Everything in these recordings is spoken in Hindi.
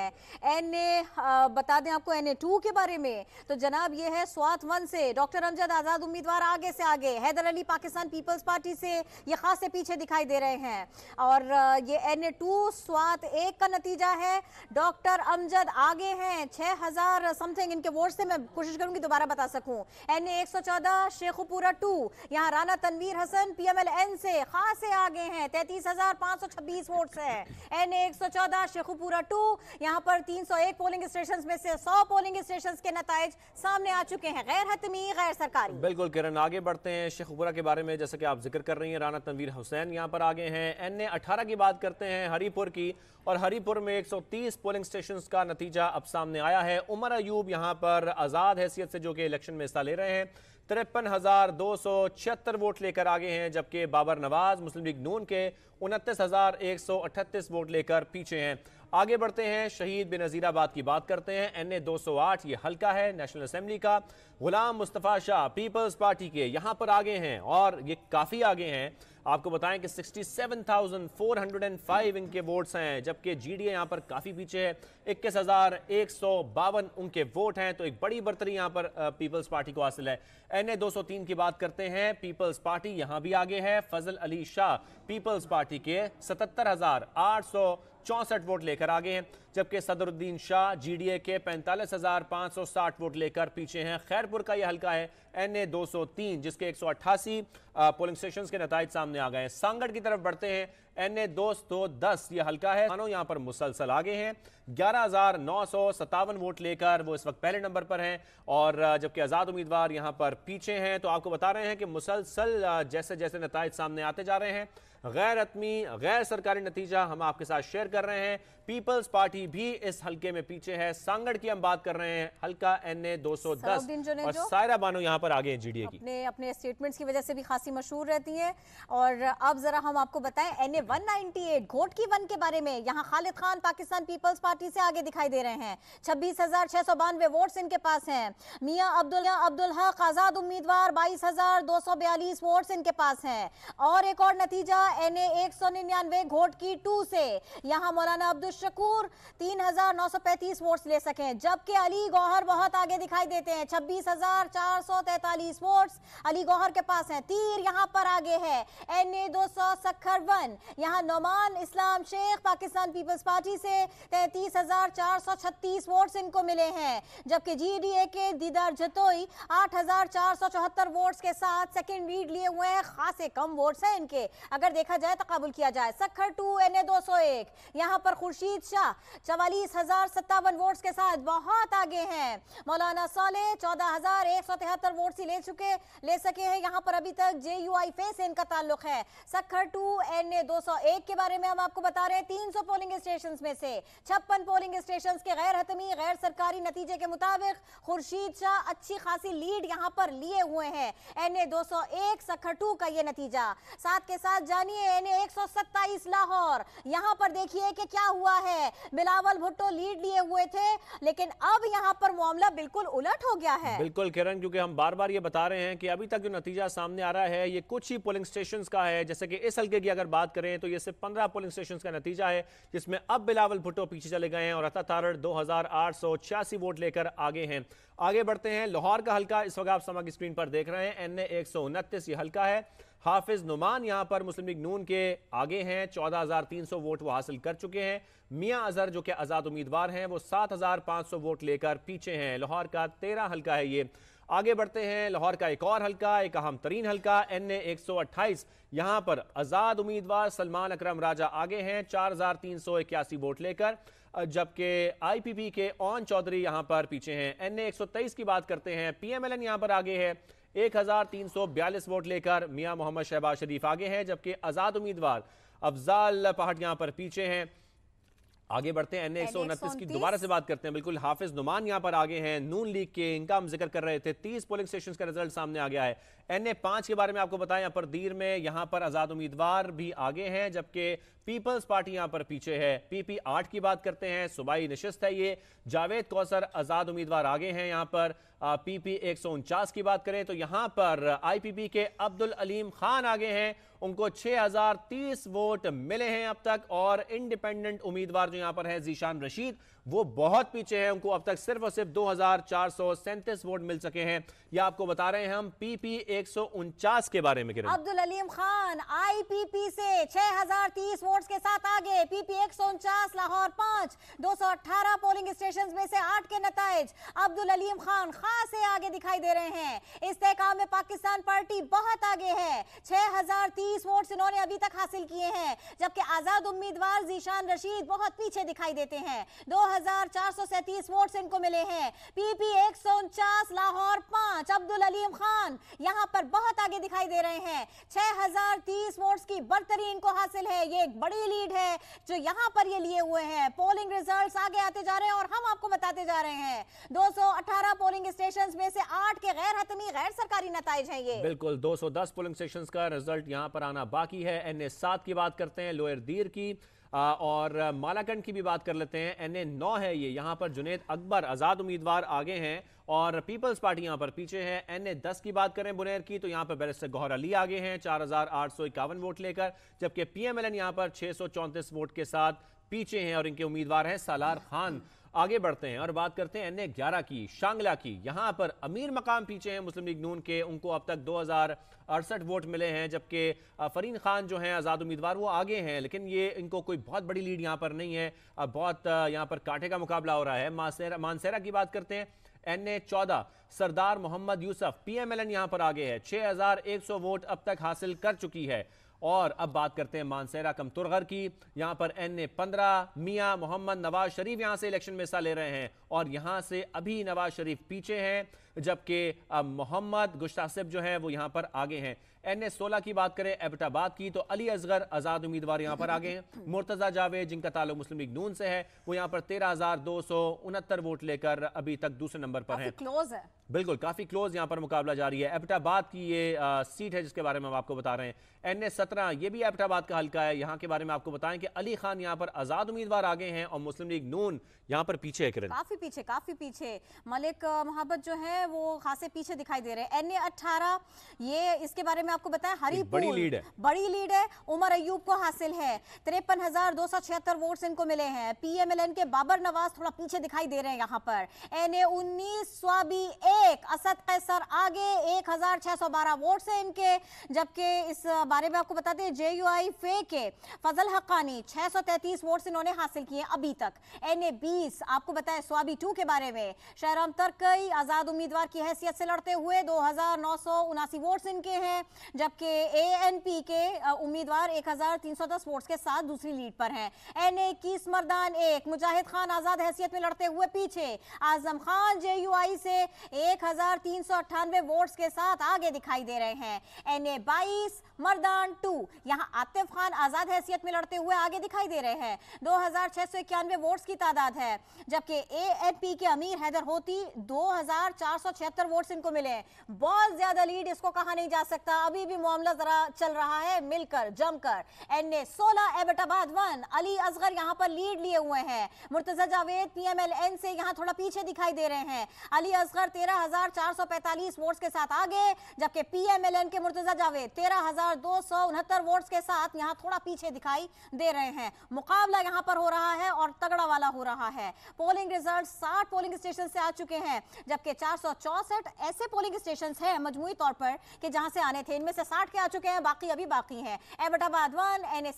एन ए बता दें आपको एन ए टू के बारे में तो जनाब ये है स्वात वन से डॉक्टर अमजद आजाद उम्मीदवार आगे से आगे हैदर अली पाकिस्तान पीपल्स पार्टी से ये खास से पीछे दिखाई दे रहे हैं और ये एन ए टू स्वात एक का नतीजा है डॉक्टर अमजद आगे हैं छः हज़ार समथिंग इनके वोट से मैं कोशिश करूंगी दोबारा बता सकूँ एन ए एक सौ चौदह शेखुपुरा टू यहाँ Rana Tanveer Hasan P M L N से खास से आगे हैं तैतीस हज़ार पाँच सौ छब्बीस वोट से एन ए एक सौ चौदह शेखुपुरा टू यहाँ पर 301 पोलिंग स्टेशन में से 100 पोलिंग स्टेशन के नतज सामने आ चुके हैं गैर हतमी गैर सरकारी बिल्कुल किरण आगे बढ़ते हैं शेखपुरा के बारे में जैसे कि आप जिक्र कर रही हैं राना तनवीर हुसैन यहाँ पर आगे हैं एन ए अठारह की बात करते हैं हरीपुर की और हरीपुर में 130 पोलिंग स्टेशन का नतीजा अब सामने आया है उमर अयूब यहाँ पर आज़ाद हैसियत से जो कि इलेक्शन में हिस्सा ले रहे हैं तिरपन हजार दो सौ छिहत्तर वोट लेकर आगे हैं जबकि बाबर नवाज मुस्लिम लीग नून के उनतीस हजार एक सौ अठतीस वोट लेकर पीछे हैं आगे बढ़ते हैं शहीद बिन नजीराबाद की बात करते हैं एन ए दो सौ आठ ये हल्का है नेशनल असेंबली का गुलाम मुस्तफ़ा शाह पीपल्स पार्टी के यहाँ पर आगे हैं और ये काफ़ी आगे हैं आपको बताएं कि 67,405 इनके वोट्स हैं जबकि जीडीए यहाँ पर काफ़ी पीछे है इक्कीस हज़ार एक सौ बावन उनके वोट हैं तो एक बड़ी बर्तरी यहाँ पर पीपल्स पार्टी को हासिल है एन दो सौ तीन की बात करते हैं पीपल्स पार्टी यहाँ भी आगे है फजल अली शाह पीपल्स पार्टी के सतहत्तर हज़ार आठ सौ चौंसठ वोट लेकर आगे हैं जबकि सदरुद्दीन शाह जीडीए के पैंतालीस हजार पाँच सौ साठ वोट लेकर पीछे हैं खैरपुर का यह हल्का है एन ए दो सौ तीन जिसके एक सौ अट्ठासी पोलिंग स्टेशन के नतज सामने आ गए हैं सांगढ़ की तरफ बढ़ते हैं एन ए दो सौ दस यह हल्का है मानो यहाँ पर मुसलसल आगे हैं ग्यारह हजार नौ सौ सतावन वोट लेकर वो इस वक्त पहले नंबर पर हैं और जबकि आज़ाद उम्मीदवार यहाँ पर पीछे हैं तो आपको बता रहे हैं कि मुसलसल जैसे जैसे नतज सामने आते जा रहे हैं गैर रत्मी गैर सरकारी नतीजा हम आपके साथ शेयर कर रहे हैं पीपल्स पार्टी भी इस हल्के में पीछे है सांगड़ की हम बात कर रहे हैं हल्का एन ए दो सौ और सायरा बानो यहाँ पर आगे हैं जीडीए की अपने अपने स्टेटमेंट्स की वजह से भी खासी मशहूर रहती हैं और अब जरा हम आपको बताएं N A one ninety eight Ghotki one के बारे में यहाँ खालिद खान पाकिस्तान पीपल्स पार्टी से आगे दिखाई दे रहे हैं छब्बीस हजार छह सौ बानवे वोट इनके पास हैं मिया अब्दुल अब्दुल हक आजाद उम्मीदवार बाईस हजार दो सौ बयालीस वोट इनके पास हैं और एक और नतीजा एनए निन्यानवे घोट की टू से यहां मौलाना अब्दुल शकूर तीन हजार नौ सौ पैंतीस वोट्स ले सके जबकि अली गौहर बहुत आगे दिखाई देते हैं छब्बीस हजार चार सौ तैतालीस वोट्स अली गौहर के पास हैं तीर यहां पर आगे है एन ए दो सौ सखर वन यहाँ नोमान इस्लाम शेख पाकिस्तान पीपल्स पार्टी से तैतीस हजार चार सौ छत्तीस वोट्स इनको मिले हैं जबकि जी डी ए के दीदार जतोई आठ हजार चार सौ चौहत्तर वोट्स के साथ सेकेंड लीड लिए हुए हैं खासे कम वोट्स हैं इनके अगर देखा जाए तकबुल तो किया जाए सखर टू एन ए दो सौ एक यहाँ पर खुर्शीद शाह चवालीस हजार सत्तावन वोट के साथ बहुत आगे हैं मौलाना सोले चौदह हजार एक सौ तिहत्तर वोट ही ले चुके ले सके हैं यहाँ पर अभी तक जे यू आई फेस इनका ताल्लुक है सखर टू एन ए दो सौ एक के बारे में हम आपको बता रहे हैं तीन सौ पोलिंग स्टेशन में से छप्पन पोलिंग स्टेशन के गैर हतमी गैर सरकारी नतीजे के मुताबिक खुर्शीद शाह अच्छी खासी लीड यहाँ पर लिए हुए हैं एन ए दो सौ एक सखर टू का ये नतीजा साथ के साथ जानी सुनिए एन एक सौ सत्ताईस लाहौर यहाँ पर देखिए कि क्या हुआ है बिलावल भुट्टो लीड लिए हुए थे लेकिन अब यहाँ पर मामला बिल्कुल उलट हो गया है बिल्कुल किरण क्योंकि हम बार बार ये बता रहे हैं कि अभी तक जो नतीजा सामने आ रहा है ये कुछ ही पोलिंग स्टेशन का है जैसे कि इस हल्के की अगर बात करें तो ये सिर्फ पंद्रह पोलिंग स्टेशन का नतीजा है जिसमें अब बिलावल भुट्टो पीछे चले गए हैं और अतः तारड़ दो वोट लेकर आगे हैं आगे बढ़ते हैं लाहौर का हल्का इस वक्त आप समग्र स्क्रीन पर देख रहे हैं एन ए एक सौ ये हल्का है हाफिज नुमान यहां पर मुस्लिम लीग नून के आगे हैं 14,300 वोट वो हासिल कर चुके हैं मियां अजहर जो कि आज़ाद उम्मीदवार हैं वो 7,500 वोट लेकर पीछे हैं लाहौर का तेरह हल्का है ये आगे बढ़ते हैं लाहौर का एक और हल्का एक अहम तरीन हल्का एन ए एक सौ अट्ठाईस यहां पर आज़ाद उम्मीदवार सलमान अकरम राजा आगे हैं चार हजार तीन सौ इक्यासी वोट लेकर जबकि आई पी पी के ऑन चौधरी यहां पर पीछे हैं एन ए एक सौ तेईस की बात करते हैं पी एम एल एन यहां पर आगे है एक वोट लेकर मियां मोहम्मद शहबाज शरीफ आगे हैं जबकि आज़ाद उम्मीदवार अफजाल पहाड़ यहाँ पर पीछे हैं आगे बढ़ते हैं एन एक सौ उनतीस की दोबारा से बात करते हैं बिल्कुल हाफिज नुमान यहां पर आगे हैं नून लीग के इनका हम जिक्र कर रहे थे तीस पोलिंग स्टेशन का रिजल्ट सामने आ गया है एन ए पांच के बारे में आपको बताया यहां पर दीर में यहां पर आजाद उम्मीदवार भी आगे हैं जबकि पीपल्स पार्टी यहां पर पीछे है पीपी आठ की बात करते हैं सुबाई निशस्त है ये जावेद कौसर आजाद उम्मीदवार आगे हैं यहां पर पीपी एक की बात करें तो यहां पर आईपीपी के अब्दुल अलीम खान आगे हैं उनको 6030 वोट मिले हैं अब तक और इंडिपेंडेंट उम्मीदवार जो यहां पर है जीशान रशीद वो बहुत पीछे हैं उनको अब तक सिर्फ और सिर्फ दो वोट मिल सके हैं या आपको बता रहे हैं हम पीपी एक के बारे में अब्दुल अलीम खान आईपीपी से 6030 वोट्स के साथ आगे पीपी एक लाहौर पांच 218 पोलिंग स्टेशन में से आठ के नतज अब्दुल अलीम खान खास से आगे दिखाई दे रहे हैं इस तहकाम में पाकिस्तान पार्टी बहुत आगे है 6030 वोट्स इन्होंने अभी तक हासिल किए हैं जबकि आजाद उम्मीदवार जीशान रशीद बहुत पीछे दिखाई देते हैं दो दो वोट्स इनको मिले हैं पीपी एक लाहौर पांच अब्दुल अलीम खान यहाँ पर बहुत आगे दिखाई दे रहे हैं छह हजार तीस वोट्स की बर्तरी इनको हासिल है ये एक बड़ी लीड है जो यहाँ पर ये लिए हुए हैं पोलिंग रिजल्ट्स आगे आते जा रहे हैं और हम आपको बताते जा रहे हैं दो सौ अठारह पोलिंग स्टेशन में से आठ के गैर हतमी गैर सरकारी नतज है ये बिल्कुल दो सौ दस पोलिंग स्टेशन का रिजल्ट यहाँ पर आना बाकी है एन की बात करते हैं लोअर दीर की और मालाकंड की भी बात कर लेते हैं एन ए नौ है ये यहाँ पर जुनेद अकबर आज़ाद उम्मीदवार आगे हैं और पीपल्स पार्टी यहाँ पर पीछे है एन ए दस की बात करें बुनेर की तो यहाँ पर बैरिस्टर गौहर अली आगे हैं चार हज़ार आठ सौ इक्यावन वोट लेकर जबकि पी एम एल एन यहाँ पर छः सौ चौंतीस वोट के साथ पीछे हैं और इनके उम्मीदवार हैं सालार खान आगे बढ़ते हैं और बात करते हैं एन ग्यारह की शांगला की यहाँ पर अमीर मकाम पीछे हैं मुस्लिम लीग नून के उनको अब तक दो हज़ार अड़सठ वोट मिले हैं जबकि फरीन खान जो हैं आज़ाद उम्मीदवार वो आगे हैं लेकिन ये इनको कोई बहुत बड़ी लीड यहाँ पर नहीं है बहुत यहाँ पर कांटे का मुकाबला हो रहा है मानसेरा की बात करते हैं एन ए चौदह Sardar Mohammad Yousuf P M L N यहाँ पर आगे है छह हज़ार एक सौ वोट अब तक हासिल कर चुकी है और अब बात करते हैं मानसेरा कमतुरगर की यहाँ पर एन ए पंद्रह मियाँ मोहम्मद नवाज शरीफ यहाँ से इलेक्शन में हिस्सा ले रहे हैं और यहाँ से अभी नवाज शरीफ पीछे हैं जबकि मोहम्मद गुस्तासिब जो है वो यहाँ पर आगे हैं एन ए सोलह की बात करें एबटाबाद की तो अली असगर आज़ाद उम्मीदवार यहाँ पर आगे हैं मुर्तज़ा जावेद जिनका ताल्लुक मुस्लिम लीग नून से है वो यहाँ पर तेरह हज़ार दो सौ उनहत्तर वोट लेकर अभी तक दूसरे नंबर पर है क्लोज है बिल्कुल काफ़ी क्लोज यहाँ पर मुकाबला जारी है एबटाबाद की ये आ, सीट है जिसके बारे में हम आपको बता रहे हैं एन ए तरह ये भी एबटाबाद का हल्का है यहाँ के बारे में आपको बताएं कि अली खान यहाँ पर आजाद उम्मीदवार आगे हैं और मुस्लिम लीग नून यहाँ पर पीछे है काफी पीछे काफी पीछे मलिक मोहब्बत जो है वो खासे पीछे दिखाई दे रहे हैं एन ए अट्ठारह ये इसके बारे में आपको बताएं हरी बड़ी लीड है बड़ी लीड है उमर अयूब को हासिल है तिरपन हजार इनको मिले हैं पी के बाबर नवाज थोड़ा पीछे दिखाई दे रहे हैं यहाँ पर एन ए उन्नीस स्वाबी एक असद कैसर आगे एक हजार छह सौ बारह वोट है इनके जबकि इस बारे में आपको बता दें जे यू आई फे के फजल हक्कानी 633 वोट्स इन्होंने हासिल किए अभी तक एन ए बीस आपको बताया स्वाबी टू के बारे में शहराम तरकई आज़ाद उम्मीदवार की हैसियत से लड़ते हुए दो हजार नौ सौ उनासी वोट्स इनके हैं जबकि ए एन पी के उम्मीदवार एक हजार तीन सौ दस वोट्स के साथ दूसरी लीड पर हैं एन ए इक्कीस मरदान एक मुजाहिद खान आज़ाद हैसियत में लड़ते हुए पीछे आजम खान जे यू आई से एक हजार तीन सौ अट्ठानवे वोट्स के साथ आगे दिखाई दे रहे हैं एन ए बाईस मरदान टू क्यों यहाँ आतिफ खान आजाद हैसियत में लड़ते हुए आगे दिखाई दे रहे हैं दो हजार छह सौ इक्यानवे वोट्स की तादाद है जबकि ए एन पी के अमीर हैदर होती दो हजार चार सौ छिहत्तर वोट्स इनको मिले बहुत ज्यादा लीड इसको कहा नहीं जा सकता अभी भी मामला जरा चल रहा है मिलकर जमकर एन ए सोलह एबटाबाद वन अली असगर यहाँ पर लीड लिए हुए हैं Murtaza Javed P M L N से यहाँ थोड़ा पीछे दिखाई दे रहे हैं अली असगर तेरह हजार चार सौ पैंतालीस वोट्स के साथ आगे जबकि पी एम एल एन के मुर्तजा जावेद तेरह हजार दो सौ उनहत्तर वोट्स के साथ यहाँ थोड़ा पीछे दिखाई दे रहे हैं मुकाबला यहाँ पर हो रहा है और तगड़ा वाला हो रहा है पोलिंग रिजल्ट साठ पोलिंग स्टेशन से आ चुके हैं जबकि चार ऐसे पोलिंग स्टेशन है मजमू तौर पर कि जहाँ से आने थे इनमें से साठ के आ चुके हैं बाकी अभी बाकी हैं एबटाबाद वन एन ए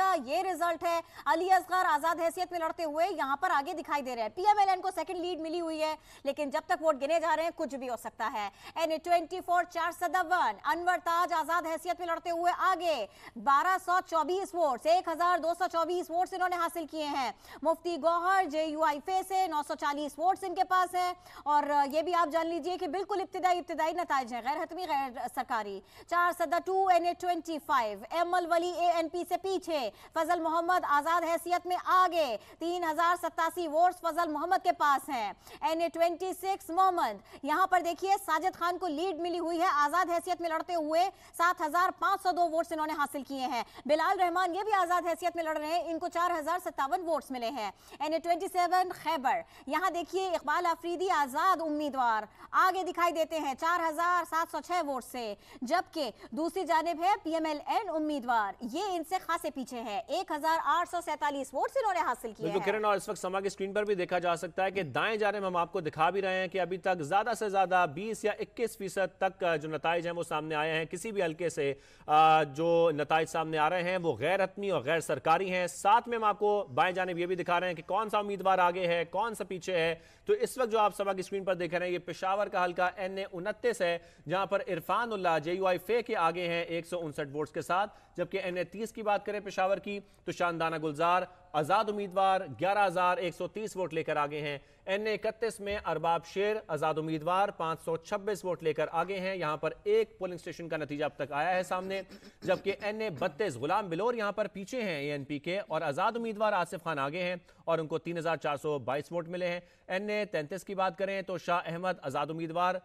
का ये रिजल्ट है अली असगर आजाद हैसियत में लड़ते हुए यहाँ पर आगे दिखाई दे रहे हैं पीएमएलएन को सेकंड लीड मिली हुई है लेकिन जब तक वोट गिने जा रहे हैं कुछ भी हो सकता है एन ए ट्वेंटी फोर चार सदा वन अनवर ताज आजाद हैसियत में लड़ते हुए आगे आगे 1224 वोट्स 1224 वोट्स इन्होंने हासिल किए हैं मुफ्ती गौहर जे यू आई फे से 940 वोट्स इनके पास है और ये भी आप जान लीजिए कि बिल्कुल इब्तदाई इब्तदाई नतज है गैर हतमी गैर सरकारी Charsadda two N A twenty five Aimal Wali A N P से पीछे फजल मोहम्मद आजाद हैसियत में आगे तीन हजार सतासी वोट्स फजल मोहम्मद के पास हैं N A twenty six Mohammad यहाँ पर देखिए साजिद खान को लीड मिली हुई है आजाद हैसियत में लड़ते हुए सात हजार पांच सौ दो वोट वोट्स इन्होंने हासिल किए हैं बिलाल रहमान ये भी आज़ाद हैसियत में लड़ रहे हैं इनको चार हजार सत्तावन वोट्स मिले हैं N A twenty seven Khyber यहाँ देखिए इकबाल आफरीदी आज़ाद उम्मीदवार आगे दिखाई देते हैं चार हजार सात सौ छह वोट से जबकि दूसरी जानब है पी एम एल एन उम्मीदवार ये इनसे खासे पीछे है एक हजार आठ सौ सैतालीस वोट इन्होंने हासिल किए किरण और इस वक्त समा की स्क्रीन पर भी देखा जा सकता है कि दाएं जाने में हम आपको दिखा भी रहे हैं कि अभी तक ज्यादा से ज्यादा बीस या इक्कीस फीसद तक जो नतज हैं वो सामने आए हैं किसी भी हल्के से जो नतज सामने आ रहे हैं वो गैर हतमी और गैर सरकारी हैं साथ में हम आपको बाएं जानब ये भी दिखा रहे हैं कि कौन सा उम्मीदवार आगे है कौन सा पीछे है तो इस वक्त जो आप सबक स्क्रीन पर देख रहे हैं ये पिशावर का हल्का एन ए उनतीस है जहां पर Irfan Ullah J U I F के आगे हैं एक सौ उनसठ वोट्स के साथ जबकि एन ए तीस की बात करें पिशावर की तो शानदाना गुलजार आज़ाद उम्मीदवार ग्यारह हजार एक सौ तीस वोट लेकर आगे हैं एन ए इकतीस में अरबाब शेर आज़ाद उम्मीदवार पांच सौ छब्बीस वोट लेकर आगे हैं यहाँ पर एक पोलिंग स्टेशन का नतीजा अब तक आया है सामने जबकि एन ए बत्तीस गुलाम बिलोर यहाँ पर पीछे हैं ए एन पी के और आज़ाद उम्मीदवार आसिफ खान आगे हैं और उनको तीन हजार चार सौ बाईस वोट मिले हैं एन ए तैंतीस की बात करें तो शाह अहमद आज़ाद उम्मीदवार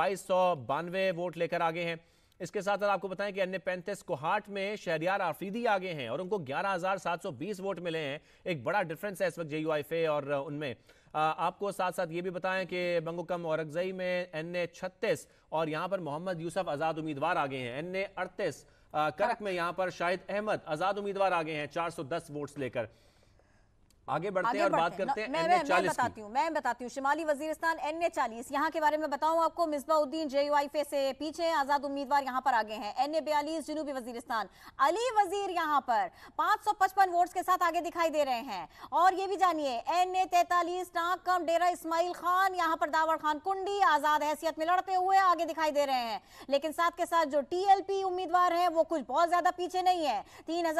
बाईस सौ बानवे वोट लेकर आगे हैं इसके साथ साथ आपको बताएं कि अन्य पैंतीस कोहाट में शहरियार आफरीदी आगे हैं और उनको 11,720 वोट मिले हैं एक बड़ा डिफरेंस है इस वक्त जे और उनमें आपको साथ साथ ये भी बताएं कि बंगुकम और अगजई में एन ए छत्तीस और यहाँ पर मोहम्मद यूसफ आज़ाद उम्मीदवार आगे हैं एन ए अड़तीस करक में यहाँ पर शाहिद अहमद आज़ाद उम्मीदवार आगे हैं दस वोट्स लेकर आगे बढ़ते आगे हैं और बात करते हैं मैं मैं मैं बताती हूँ मैं बताती हूँ शिमाली वजीरस्तान एन ए चालीस यहाँ के बारे में बताऊँ आपको मिसबाउद्दीन जे यू वाइफे से पीछे आजाद उम्मीदवार यहाँ पर आगे हैं एन ए बयालीस जनूबी वजीरस्तान अली वजीर यहाँ पर 555 वोट्स के साथ आगे दिखाई दे रहे हैं और ये भी जानिए एन ए तैतालीस नाकम डेरा इसमाइल खान यहाँ पर दावर खान कुंडी आजाद हैसियत में लड़ते हुए आगे दिखाई दे रहे हैं लेकिन साथ के साथ जो टी उम्मीदवार है वो कुछ बहुत ज्यादा पीछे नहीं है तीन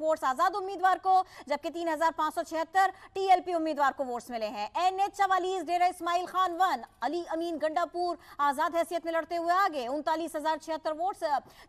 वोट्स आजाद उम्मीदवार को जबकि तीन टीएलपी उम्मीदवार को वोट्स मिले हैं एन एच चवालीस डेरा इस्माइल खान वन अली अमीन गंडापुर आजाद हैसियत में लड़ते हुए आगे उनतालीस हजार छिहत्तर वोट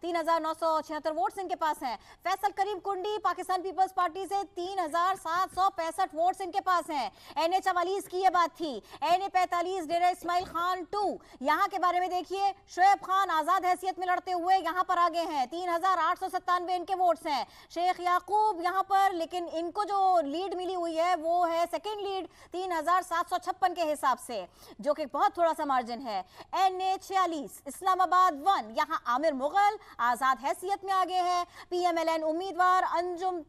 तीन हजार नौ सौ छिहत्तर वोट इनके पास है फैसल करीम कुंडी पाकिस्तान पीपल्स पार्टी से तीन हजार सात सौ पैंसठ वोट इनके पास है एन ए चवालीस की यह बात थी एन ए पैंतालीस डेरा इस्माइल खान टू यहाँ के बारे में देखिए शोएब खान आजाद हैसियत में लड़ते हुए यहाँ पर आगे हैं तीन हजार आठ सौ सत्तानवे इनके वोट्स हैं शेख याकूब यहाँ पर लेकिन इनको जो लीड लीड मिली हुई है वो है सेकेंड लीड तीन के हिसाब से जो कि बहुत थोड़ा सा मार्जिन है एन ए छियालीस इस्लामाबाद वन यहाँ आमिर मुगल आजाद हैसियत में आगे है पीएमएलएन उम्मीदवार अंजुम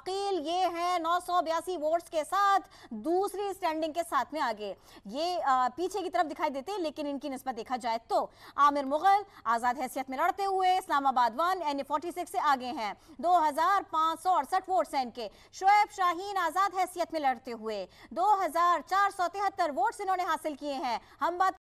अकील ये है नौ सौ बयासी वोट्स के साथ दूसरी स्टैंडिंग के साथ में आगे ये आ, पीछे की तरफ दिखाई देते हैं लेकिन इनकी नस्बत देखा जाए तो आमिर मुगल आजाद हैसियत में लड़ते हुए Islamabad one N A forty six से आगे हैं दो हजार पांच सौ अड़सठ वोट्स हैं इनके शोएब शाहीन आज़ाद हैसियत में लड़ते हुए दो वोट्स इन्होंने हासिल किए हैं हम बात